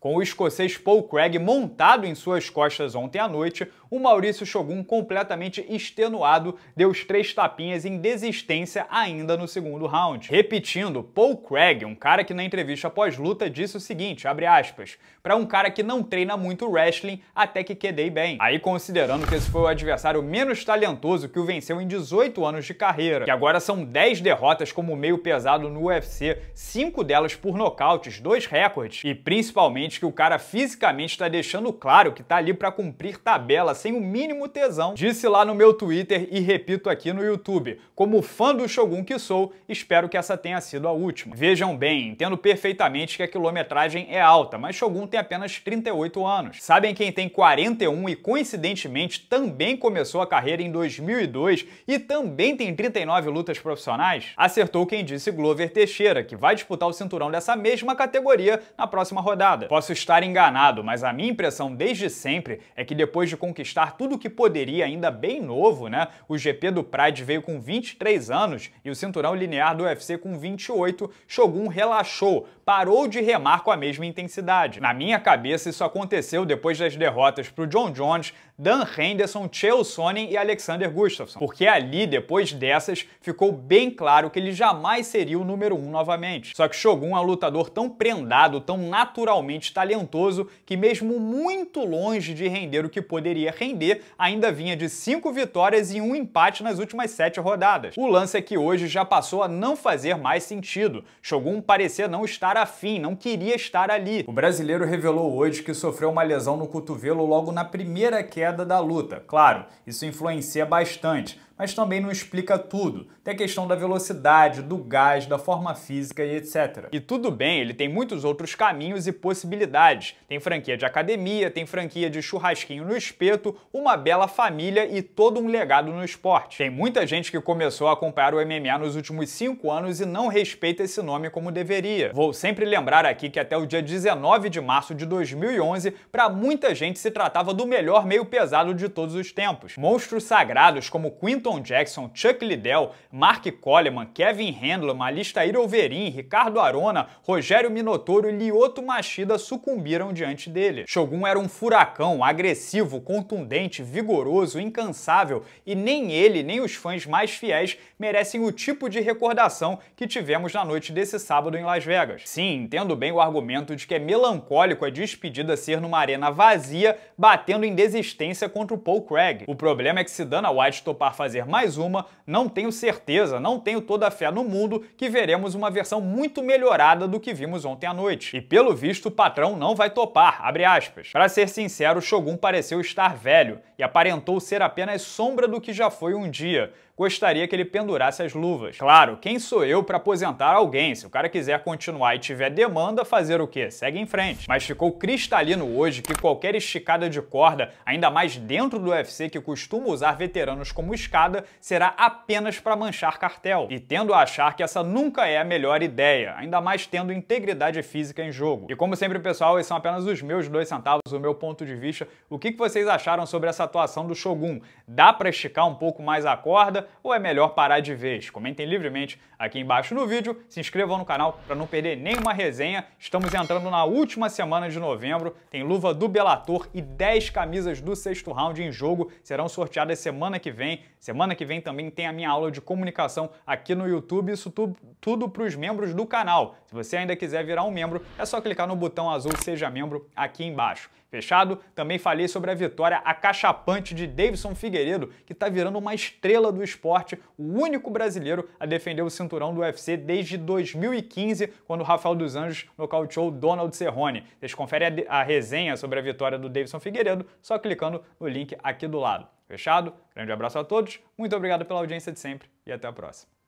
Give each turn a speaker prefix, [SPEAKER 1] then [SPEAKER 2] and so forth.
[SPEAKER 1] com o escocês Paul Craig montado em suas costas ontem à noite, o Maurício Shogun, completamente extenuado, deu os três tapinhas em desistência ainda no segundo round. Repetindo, Paul Craig, um cara que na entrevista após luta disse o seguinte, abre aspas, para um cara que não treina muito wrestling, até que quedei bem. Aí considerando que esse foi o adversário menos talentoso que o venceu em 18 anos de carreira, que agora são 10 derrotas como meio pesado no UFC, 5 delas por nocautes, dois recordes, e principalmente que o cara fisicamente está deixando claro que tá ali para cumprir tabela sem o mínimo tesão, disse lá no meu Twitter e repito aqui no YouTube. Como fã do Shogun que sou, espero que essa tenha sido a última. Vejam bem, entendo perfeitamente que a quilometragem é alta, mas Shogun tem apenas 38 anos. Sabem quem tem 41 e coincidentemente também começou a carreira em 2002 e também tem 39 lutas profissionais? Acertou quem disse Glover Teixeira, que vai disputar o cinturão dessa mesma categoria na próxima rodada. Posso estar enganado, mas a minha impressão desde sempre é que depois de conquistar conquistar tudo o que poderia, ainda bem novo, né? O GP do Pride veio com 23 anos e o cinturão linear do UFC com 28, Shogun relaxou, parou de remar com a mesma intensidade. Na minha cabeça, isso aconteceu depois das derrotas para o John Jones, Dan Henderson, Chael Sonnen e Alexander Gustafsson, porque ali, depois dessas, ficou bem claro que ele jamais seria o número um novamente. Só que Shogun é um lutador tão prendado, tão naturalmente talentoso, que mesmo muito longe de render o que poderia render, ainda vinha de cinco vitórias e um empate nas últimas sete rodadas. O lance é que hoje já passou a não fazer mais sentido. Shogun parecia não estar afim, não queria estar ali. O brasileiro revelou hoje que sofreu uma lesão no cotovelo logo na primeira queda da luta. Claro, isso influencia bastante mas também não explica tudo. Tem a questão da velocidade, do gás, da forma física e etc. E tudo bem, ele tem muitos outros caminhos e possibilidades. Tem franquia de academia, tem franquia de churrasquinho no espeto, uma bela família e todo um legado no esporte. Tem muita gente que começou a acompanhar o MMA nos últimos 5 anos e não respeita esse nome como deveria. Vou sempre lembrar aqui que até o dia 19 de março de 2011, para muita gente se tratava do melhor meio pesado de todos os tempos. Monstros sagrados como Quinton Jackson, Chuck Liddell, Mark Coleman, Kevin Handlman, Alistair Overeem, Ricardo Arona, Rogério Minotoro e Lioto Machida sucumbiram diante dele. Shogun era um furacão, agressivo, contundente, vigoroso, incansável e nem ele nem os fãs mais fiéis merecem o tipo de recordação que tivemos na noite desse sábado em Las Vegas. Sim, entendo bem o argumento de que é melancólico a despedida ser numa arena vazia, batendo em desistência contra o Paul Craig. O problema é que se Dana White topar fazer fazer mais uma, não tenho certeza, não tenho toda a fé no mundo que veremos uma versão muito melhorada do que vimos ontem à noite. E pelo visto, o patrão não vai topar, abre aspas. Para ser sincero, Shogun pareceu estar velho e aparentou ser apenas sombra do que já foi um dia, gostaria que ele pendurasse as luvas. Claro, quem sou eu para aposentar alguém? Se o cara quiser continuar e tiver demanda, fazer o quê? Segue em frente. Mas ficou cristalino hoje que qualquer esticada de corda, ainda mais dentro do UFC que costuma usar veteranos como escada, será apenas para manchar cartel. E tendo a achar que essa nunca é a melhor ideia, ainda mais tendo integridade física em jogo. E como sempre, pessoal, esses são apenas os meus dois centavos, o meu ponto de vista. O que vocês acharam sobre essa atuação do Shogun? Dá para esticar um pouco mais a corda? ou é melhor parar de vez? Comentem livremente aqui embaixo no vídeo, se inscrevam no canal para não perder nenhuma resenha. Estamos entrando na última semana de novembro, tem luva do Belator e 10 camisas do sexto round em jogo serão sorteadas semana que vem. Semana que vem também tem a minha aula de comunicação aqui no YouTube, isso tu, tudo para os membros do canal. Se você ainda quiser virar um membro, é só clicar no botão azul Seja Membro aqui embaixo. Fechado? Também falei sobre a vitória acachapante de Davidson Figueiredo, que está virando uma estrela do esporte, o único brasileiro a defender o cinturão do UFC desde 2015, quando Rafael dos Anjos nocauteou Donald Cerrone. Vocês conferem a, a resenha sobre a vitória do Davidson Figueiredo só clicando no link aqui do lado. Fechado? Grande abraço a todos, muito obrigado pela audiência de sempre e até a próxima.